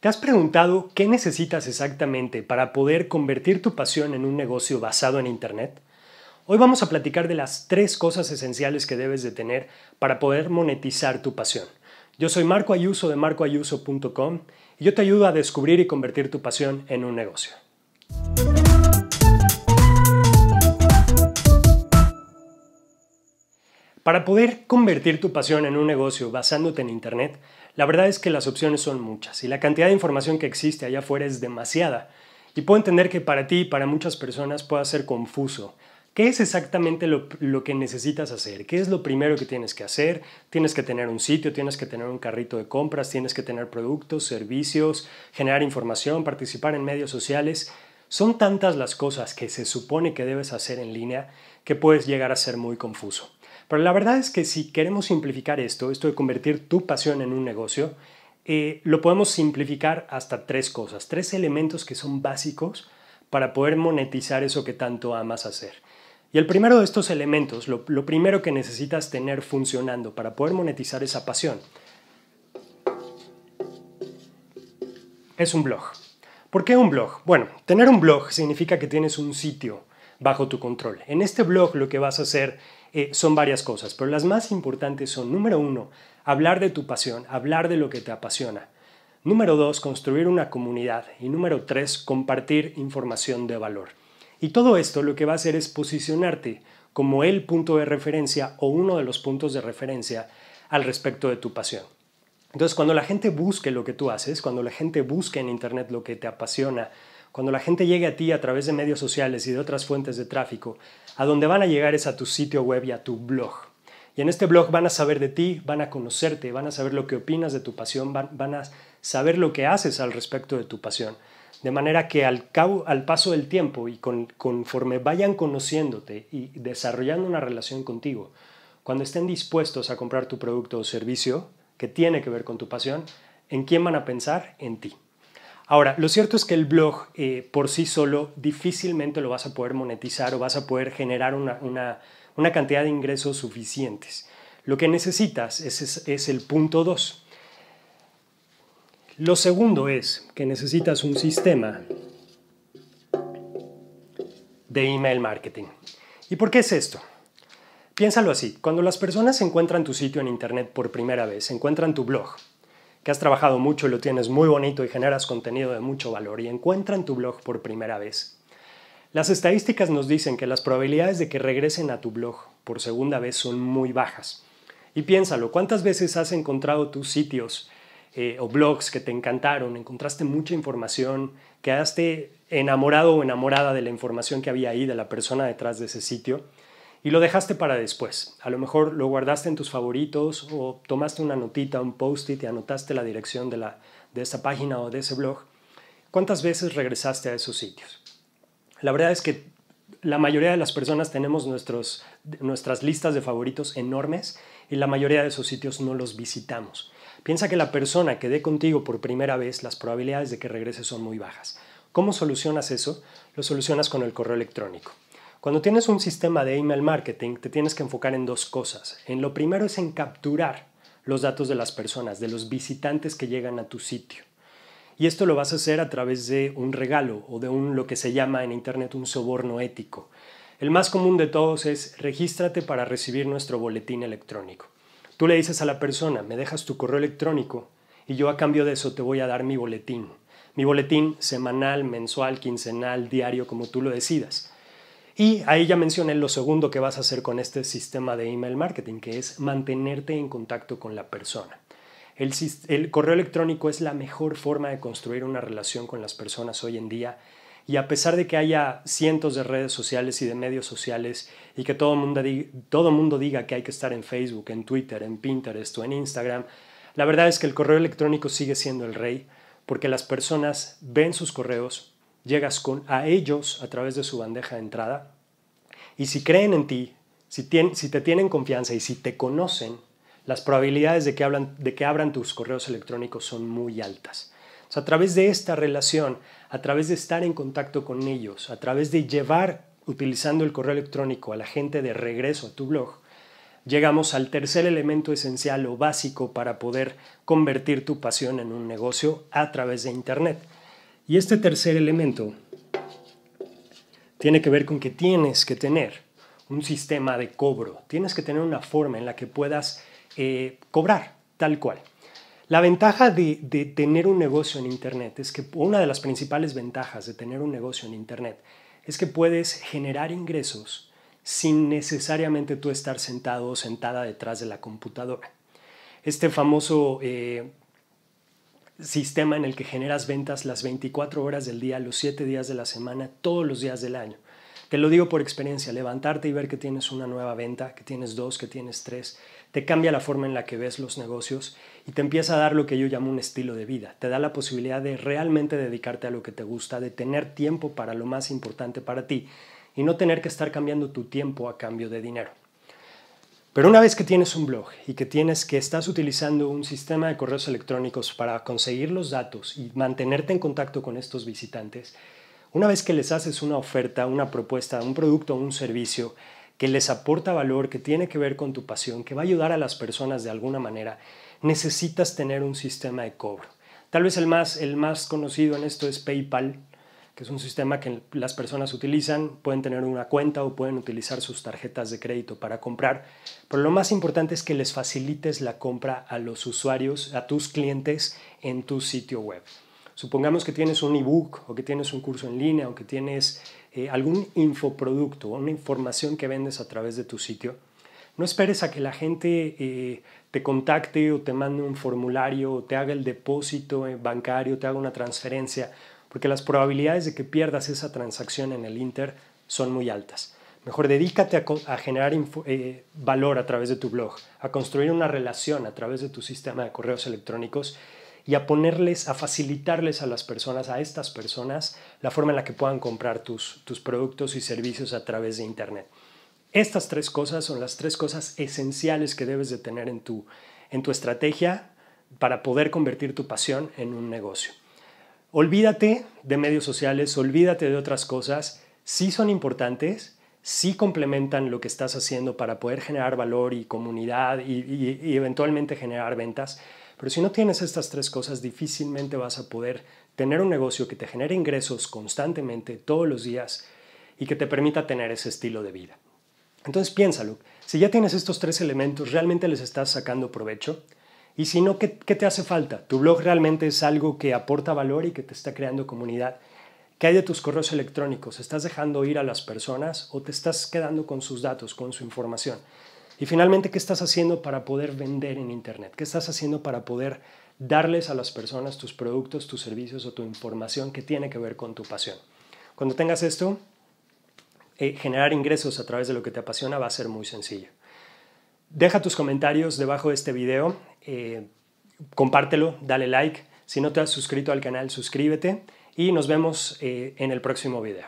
¿Te has preguntado qué necesitas exactamente para poder convertir tu pasión en un negocio basado en Internet? Hoy vamos a platicar de las tres cosas esenciales que debes de tener para poder monetizar tu pasión. Yo soy Marco Ayuso de marcoayuso.com y yo te ayudo a descubrir y convertir tu pasión en un negocio. Para poder convertir tu pasión en un negocio basándote en Internet, la verdad es que las opciones son muchas y la cantidad de información que existe allá afuera es demasiada. Y puedo entender que para ti y para muchas personas pueda ser confuso. ¿Qué es exactamente lo, lo, que necesitas hacer? ¿Qué es lo primero que tienes que hacer? Tienes que tener un sitio, tienes que tener un carrito de compras, tienes que tener productos, servicios, generar información, participar en medios sociales. Son tantas las cosas que se supone que debes hacer en línea que puedes llegar a ser muy confuso. Pero la verdad es que si queremos simplificar esto, esto de convertir tu pasión en un negocio, eh, lo podemos simplificar hasta tres cosas, tres elementos que son básicos para poder monetizar eso que tanto amas hacer. Y el primero de estos elementos, lo, lo primero que necesitas tener funcionando para poder monetizar esa pasión, es un blog. ¿Por qué un blog? Bueno, tener un blog significa que tienes un sitio bajo tu control. En este blog lo que vas a hacer eh, son varias cosas, pero las más importantes son, número uno, hablar de tu pasión, hablar de lo que te apasiona. Número dos, construir una comunidad. Y número tres, compartir información de valor. Y todo esto lo que va a hacer es posicionarte como el punto de referencia o uno de los puntos de referencia al respecto de tu pasión. Entonces, cuando la gente busque lo que tú haces, cuando la gente busque en Internet lo que te apasiona, cuando la gente llegue a ti a través de medios sociales y de otras fuentes de tráfico, a donde van a llegar es a tu sitio web y a tu blog. Y en este blog van a saber de ti, van a conocerte, van a saber lo que opinas de tu pasión, van, a saber lo que haces al respecto de tu pasión. De manera que al, paso del tiempo y conforme vayan conociéndote y desarrollando una relación contigo, cuando estén dispuestos a comprar tu producto o servicio que tiene que ver con tu pasión, ¿en quién van a pensar? En ti. Ahora, lo cierto es que el blog eh, por sí solo difícilmente lo vas a poder monetizar o vas a poder generar una, cantidad de ingresos suficientes. Lo que necesitas es, el punto 2. Lo segundo es que necesitas un sistema de email marketing. ¿Y por qué es esto? Piénsalo así, cuando las personas encuentran tu sitio en Internet por primera vez, encuentran tu blog, que has trabajado mucho y lo tienes muy bonito y generas contenido de mucho valor y encuentran tu blog por primera vez. Las estadísticas nos dicen que las probabilidades de que regresen a tu blog por segunda vez son muy bajas. Y piénsalo, ¿cuántas veces has encontrado tus sitios eh, o blogs que te encantaron? Encontraste mucha información, quedaste enamorado o enamorada de la información que había ahí, de la persona detrás de ese sitio y lo dejaste para después. A lo mejor lo guardaste en tus favoritos o tomaste una notita, un post-it y anotaste la dirección de, la, esa página o de ese blog. ¿Cuántas veces regresaste a esos sitios? La verdad es que la mayoría de las personas tenemos nuestras listas de favoritos enormes y la mayoría de esos sitios no los visitamos. Piensa que la persona que dé contigo por primera vez, las probabilidades de que regrese son muy bajas. ¿Cómo solucionas eso? Lo solucionas con el correo electrónico. Cuando tienes un sistema de email marketing, te tienes que enfocar en dos cosas. En lo primero es en capturar los datos de las personas, de los visitantes que llegan a tu sitio. Y esto lo vas a hacer a través de un regalo o de un lo que se llama en internet un soborno ético. El más común de todos es regístrate para recibir nuestro boletín electrónico. Tú le dices a la persona, me dejas tu correo electrónico y yo a cambio de eso te voy a dar mi boletín. Mi boletín semanal, mensual, quincenal, diario, como tú lo decidas. Y ahí ya mencioné lo segundo que vas a hacer con este sistema de email marketing, que es mantenerte en contacto con la persona. El, correo electrónico es la mejor forma de construir una relación con las personas hoy en día. Y a pesar de que haya cientos de redes sociales y de medios sociales y que todo mundo, todo mundo diga que hay que estar en Facebook, en Twitter, en Pinterest o en Instagram, la verdad es que el correo electrónico sigue siendo el rey porque las personas ven sus correos, llegas a ellos a través de su bandeja de entrada. Y si creen en ti, si, te tienen confianza y si te conocen, las probabilidades de que, hablan, de que abran tus correos electrónicos son muy altas. a través de esta relación, a través de estar en contacto con ellos, a través de llevar utilizando el correo electrónico a la gente de regreso a tu blog, llegamos al tercer elemento esencial o básico para poder convertir tu pasión en un negocio a través de Internet, y este tercer elemento tiene que ver con que tienes que tener un sistema de cobro, tienes que tener una forma en la que puedas eh, cobrar tal cual. La ventaja de, tener un negocio en Internet es que una de las principales ventajas de tener un negocio en Internet es que puedes generar ingresos sin necesariamente tú estar sentado o sentada detrás de la computadora. Este famoso eh, sistema en el que generas ventas las 24 horas del día, los 7 días de la semana, todos los días del año. Te lo digo por experiencia, levantarte y ver que tienes una nueva venta, que tienes dos, que tienes tres, te cambia la forma en la que ves los negocios y te empieza a dar lo que yo llamo un estilo de vida. Te da la posibilidad de realmente dedicarte a lo que te gusta, de tener tiempo para lo más importante para ti y no tener que estar cambiando tu tiempo a cambio de dinero. Pero una vez que tienes un blog y que tienes que estás utilizando un sistema de correos electrónicos para conseguir los datos y mantenerte en contacto con estos visitantes, una vez que les haces una oferta, una propuesta, un producto o un servicio que les aporta valor, que tiene que ver con tu pasión, que va a ayudar a las personas de alguna manera, necesitas tener un sistema de cobro. Tal vez el más, el más conocido en esto es PayPal, que es un sistema que las personas utilizan, pueden tener una cuenta o pueden utilizar sus tarjetas de crédito para comprar, pero lo más importante es que les facilites la compra a los usuarios, a tus clientes en tu sitio web. Supongamos que tienes un ebook o que tienes un curso en línea o que tienes eh, algún infoproducto o una información que vendes a través de tu sitio. No esperes a que la gente eh, te contacte o te mande un formulario o te haga el depósito eh, bancario, te haga una transferencia porque las probabilidades de que pierdas esa transacción en el Inter son muy altas. Mejor dedícate a, generar eh, valor a través de tu blog, a construir una relación a través de tu sistema de correos electrónicos y a ponerles, a facilitarles a las personas, a estas personas, la forma en la que puedan comprar tus, productos y servicios a través de Internet. Estas tres cosas son las tres cosas esenciales que debes de tener en tu, en tu estrategia para poder convertir tu pasión en un negocio. Olvídate de medios sociales, olvídate de otras cosas, sí son importantes, sí complementan lo que estás haciendo para poder generar valor y comunidad y, eventualmente generar ventas, pero si no tienes estas tres cosas, difícilmente vas a poder tener un negocio que te genere ingresos constantemente, todos los días, y que te permita tener ese estilo de vida. Entonces piénsalo, si ya tienes estos tres elementos, ¿realmente les estás sacando provecho? Y si no, ¿qué, te hace falta? ¿Tu blog realmente es algo que aporta valor y que te está creando comunidad? ¿Qué hay de tus correos electrónicos? ¿Estás dejando ir a las personas o te estás quedando con sus datos, con su información? Y finalmente, ¿qué estás haciendo para poder vender en Internet? ¿Qué estás haciendo para poder darles a las personas tus productos, tus servicios o tu información que tiene que ver con tu pasión? Cuando tengas esto, eh, generar ingresos a través de lo que te apasiona va a ser muy sencillo. Deja tus comentarios debajo de este video, eh, compártelo, dale like. Si no te has suscrito al canal, suscríbete y nos vemos eh, en el próximo video.